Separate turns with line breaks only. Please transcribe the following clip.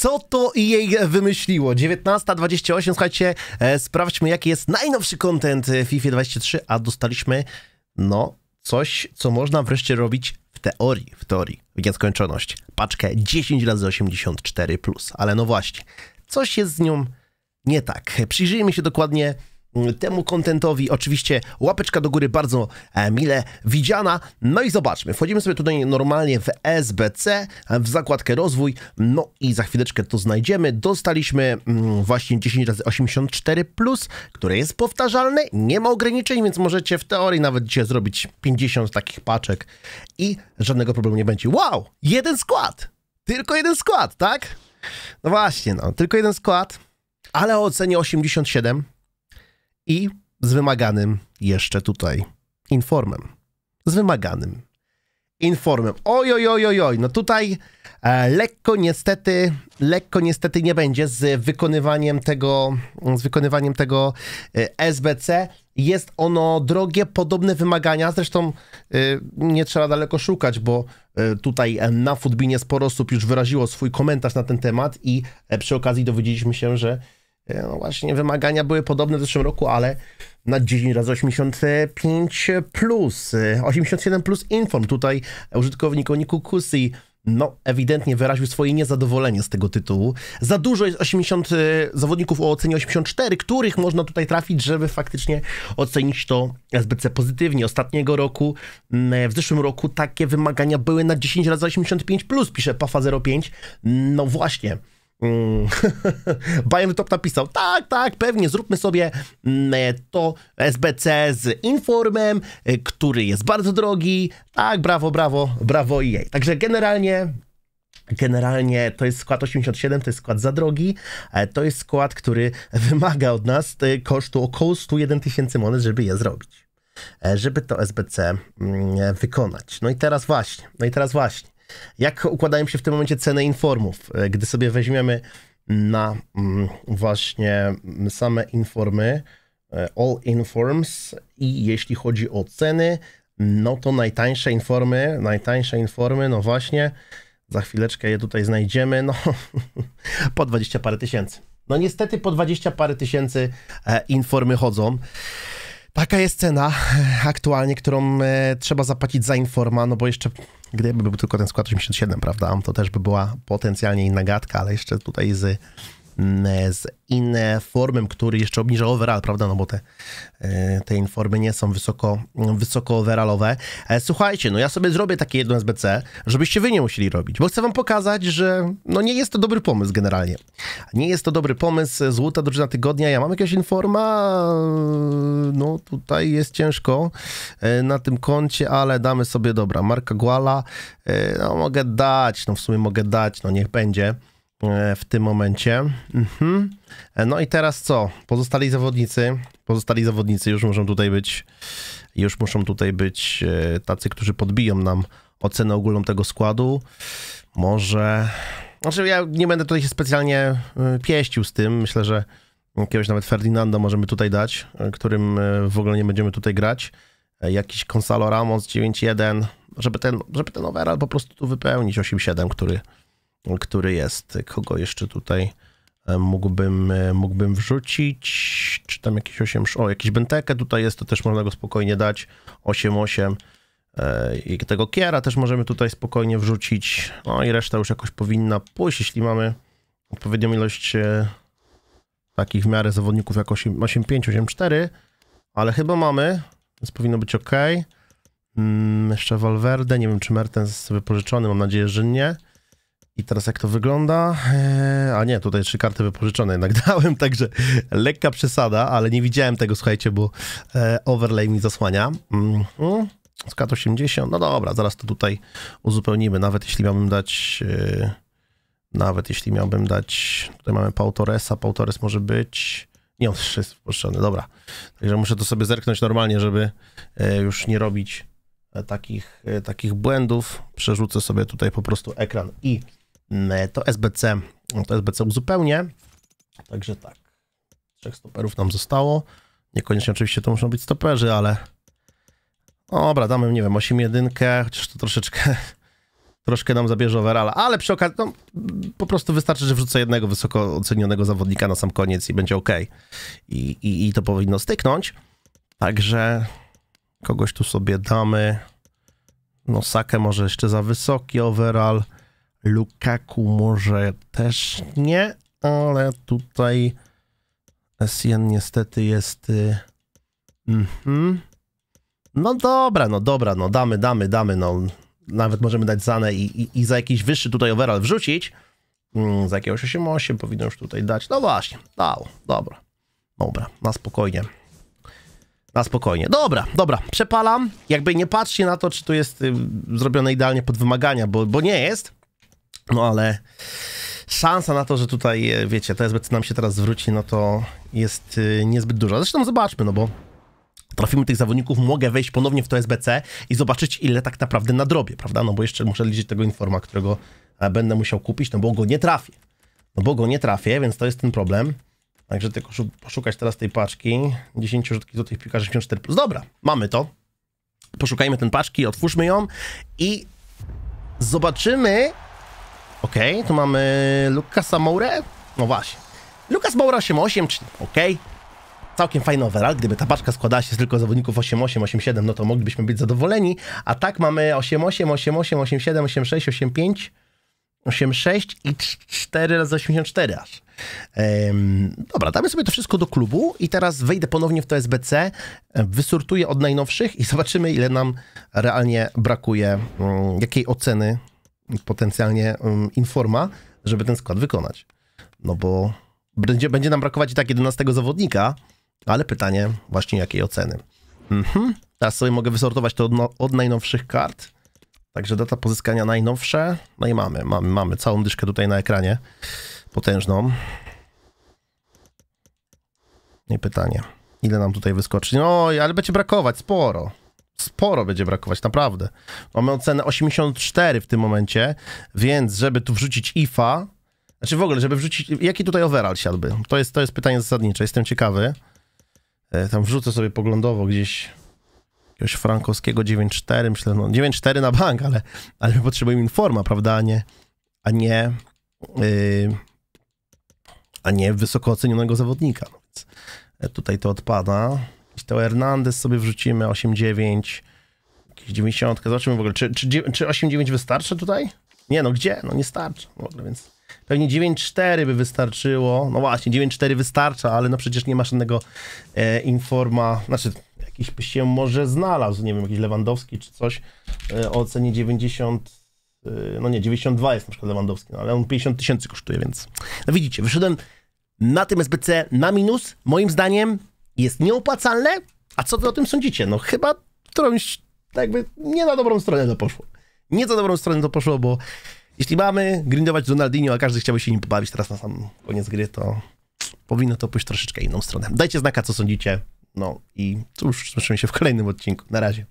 co to jej wymyśliło. 19.28, słuchajcie, e, sprawdźmy jaki jest najnowszy content e, FIFA 23, a dostaliśmy, no, coś, co można wreszcie robić w teorii, w teorii, w nieskończoność. Paczkę 10 razy 84+, plus. ale no właśnie, coś jest z nią nie tak. Przyjrzyjmy się dokładnie Mm, temu kontentowi. Oczywiście łapeczka do góry bardzo e, mile widziana. No i zobaczmy, wchodzimy sobie tutaj normalnie w SBC, e, w zakładkę rozwój, no i za chwileczkę to znajdziemy. Dostaliśmy mm, właśnie 10 razy 84 plus, które jest powtarzalne, nie ma ograniczeń, więc możecie w teorii nawet dzisiaj zrobić 50 takich paczek i żadnego problemu nie będzie. Wow, jeden skład! Tylko jeden skład, tak? No właśnie, no, tylko jeden skład, ale o ocenie 87 i z wymaganym jeszcze tutaj informem. Z wymaganym informem. Oj, oj, oj, oj, oj. no tutaj e, lekko niestety, lekko niestety nie będzie z wykonywaniem tego, z wykonywaniem tego e, SBC. Jest ono drogie, podobne wymagania, zresztą e, nie trzeba daleko szukać, bo e, tutaj na futbinie sporo osób już wyraziło swój komentarz na ten temat i e, przy okazji dowiedzieliśmy się, że E, no właśnie, wymagania były podobne w zeszłym roku, ale na 10 razy 85 plus, 87 e, plus inform. Tutaj użytkownik Oniku Kusi no, ewidentnie wyraził swoje niezadowolenie z tego tytułu. Za dużo jest 80 e, zawodników o ocenie 84, których można tutaj trafić, żeby faktycznie ocenić to SBC pozytywnie. Ostatniego roku, w zeszłym roku takie wymagania były na 10 razy 85+, plus, pisze Pafa05. No właśnie, Mm. Bajem Top napisał, tak, tak, pewnie, zróbmy sobie mm, e, to SBC z Informem, e, który jest bardzo drogi, tak, brawo, brawo, brawo i jej. Także generalnie Generalnie to jest skład 87, to jest skład za drogi, e, to jest skład, który wymaga od nas kosztu około 101 tysięcy monet, żeby je zrobić, żeby to SBC mm, wykonać. No i teraz właśnie, no i teraz właśnie. Jak układają się w tym momencie ceny informów? E, gdy sobie weźmiemy na mm, właśnie mm, same informy, e, all informs i jeśli chodzi o ceny, no to najtańsze informy, najtańsze informy, no właśnie, za chwileczkę je tutaj znajdziemy, no po 20 parę tysięcy. No niestety po 20 parę tysięcy e, informy chodzą. Taka jest cena aktualnie, którą trzeba zapłacić za informa, no bo jeszcze Gdyby był tylko ten skład 87, prawda, to też by była potencjalnie inna gadka, ale jeszcze tutaj z Mm, z Informem, który jeszcze obniża overall, prawda, no bo te, e, te Informy nie są wysoko, wysoko overallowe. E, słuchajcie, no ja sobie zrobię takie jedno SBC, żebyście wy nie musieli robić, bo chcę wam pokazać, że no nie jest to dobry pomysł generalnie. Nie jest to dobry pomysł, złota drużyna tygodnia, ja mam jakieś Informa, no tutaj jest ciężko e, na tym koncie, ale damy sobie, dobra, Marka Guala, no mogę dać, no w sumie mogę dać, no niech będzie. E, w tym momencie. Mhm. E, no i teraz co? Pozostali zawodnicy, pozostali zawodnicy już muszą tutaj być, już muszą tutaj być e, tacy, którzy podbiją nam ocenę ogólną tego składu. Może... Znaczy ja nie będę tutaj się specjalnie pieścił z tym, myślę, że jakiegoś nawet Ferdinando możemy tutaj dać, którym w ogóle nie będziemy tutaj grać. Jakiś Gonzalo Ramos 9-1, żeby ten, żeby ten overall po prostu tu wypełnić 8-7, który, który jest. Kogo jeszcze tutaj e, mógłbym, e, mógłbym wrzucić? Czy tam jakieś 8... O, jakiś Bentekę tutaj jest, to też można go spokojnie dać. 8-8. E, I tego Kiera też możemy tutaj spokojnie wrzucić. No i reszta już jakoś powinna pójść, jeśli mamy odpowiednią ilość takich w miarę zawodników jak 8-5-8-4, ale chyba mamy, więc powinno być ok. Mm, jeszcze Valverde, nie wiem czy Mertens wypożyczony, mam nadzieję, że nie. I teraz jak to wygląda? Eee, a nie, tutaj trzy karty wypożyczone jednak dałem, także lekka przesada, ale nie widziałem tego, słuchajcie, bo e, overlay mi zasłania. Mm -hmm. Skat 80, no dobra, zaraz to tutaj uzupełnimy, nawet jeśli miałbym dać... E, nawet jeśli miałbym dać... Tutaj mamy Pautoresa, Pautores może być... Nie, on też jest wpuszczony, dobra. Także muszę to sobie zerknąć normalnie, żeby e, już nie robić takich, takich błędów. Przerzucę sobie tutaj po prostu ekran i Mm, e, to SBC, mm, to SBC uzupełnię. Także tak, trzech stoperów nam zostało. Niekoniecznie oczywiście to muszą być stoperzy, ale... No dobra, damy, nie wiem, 8-1, chociaż to troszeczkę troszkę nam zabierze overalla, ale przy okazji, no, po prostu wystarczy, że wrzucę jednego wysoko ocenionego zawodnika na sam koniec i będzie ok. I, i, i to powinno styknąć. Także kogoś tu sobie damy. No, Sakę może jeszcze za wysoki overall. Lukaku może też nie, ale tutaj SN niestety jest... Y, mhm. No dobra, no dobra, no damy, damy, damy, no. Nawet możemy dać Zanę i, i, i za jakiś wyższy tutaj overall wrzucić. Mm, za jakiegoś 88 powinno już tutaj dać. No właśnie, dało, dobra. Dobra, na spokojnie. Na spokojnie. Dobra, dobra, przepalam. Jakby nie patrzcie na to, czy to jest y, zrobione idealnie pod wymagania, bo, bo nie jest. No ale szansa na to, że tutaj, e, wiecie, SBC nam się teraz zwróci, no to jest e, niezbyt duża. Zresztą zobaczmy, no bo trafimy tych zawodników, mogę wejść ponownie w to SBC i zobaczyć, ile tak naprawdę nadrobię, prawda? No bo jeszcze muszę liczyć tego informa, którego e, będę musiał kupić, no bo go nie trafię. No bo go nie trafię, więc to jest ten problem. Także tylko poszukać teraz tej paczki. 10 rzutki do tych piłkarzy 54. Dobra, mamy to. Poszukajmy ten paczki, otwórzmy ją i zobaczymy, Okej, okay, tu mamy Lukasa Mourę. No właśnie. Lukas Moura 8.8, czyli okej. Okay. Całkiem fajny overall, gdyby ta paczka składała się z tylko zawodników 8.8, 8.7, no to moglibyśmy być zadowoleni. A tak mamy 8.8, 8.8, 8.7, 8.6, 8.5, 8.6 i 4 razy 84 aż. Um, dobra, damy sobie to wszystko do klubu i teraz wejdę ponownie w to SBC, wysortuję od najnowszych i zobaczymy, ile nam realnie brakuje, um, jakiej oceny potencjalnie informa, żeby ten skład wykonać. No bo będzie, będzie nam brakować i tak 11 zawodnika, ale pytanie właśnie jakiej oceny. Mhm. Teraz sobie mogę wysortować to od, no, od najnowszych kart. Także data pozyskania najnowsze. No i mamy, mamy, mamy całą dyszkę tutaj na ekranie. Potężną. No I pytanie, ile nam tutaj wyskoczy? No, ale będzie brakować, sporo sporo będzie brakować, naprawdę. Mamy ocenę 84 w tym momencie, więc żeby tu wrzucić IFA, znaczy w ogóle, żeby wrzucić, jaki tutaj overall siadłby? To jest, to jest pytanie zasadnicze, jestem ciekawy. E, tam wrzucę sobie poglądowo gdzieś jakiegoś frankowskiego 9.4, myślę, no 9.4 na bank, ale, ale potrzebujemy informa, prawda, a nie, a nie, yy, a nie wysoko ocenionego zawodnika. No więc e, tutaj to odpada to Hernandez sobie wrzucimy, 8-9, jakieś 90, zobaczymy w ogóle, czy, czy, czy 8-9 wystarczy tutaj? Nie, no gdzie? No nie starczy w ogóle, więc pewnie 9-4 by wystarczyło, no właśnie, 9-4 wystarcza, ale no przecież nie ma żadnego e, informa, znaczy jakiś by się może znalazł, nie wiem, jakiś Lewandowski czy coś e, o cenie 90 e, no nie, 92 jest na przykład Lewandowski, no ale on 50 tysięcy kosztuje, więc... No widzicie, wyszedłem na tym SBC na minus, moim zdaniem jest nieopłacalne? A co wy o tym sądzicie? No chyba którąś tak jakby nie na dobrą stronę to poszło. Nie za dobrą stronę to poszło, bo jeśli mamy grindować Ronaldinho, a każdy chciałby się nim pobawić teraz na sam koniec gry, to powinno to pójść troszeczkę inną stronę. Dajcie znaka, co sądzicie. No i cóż, słyszymy się w kolejnym odcinku. Na razie.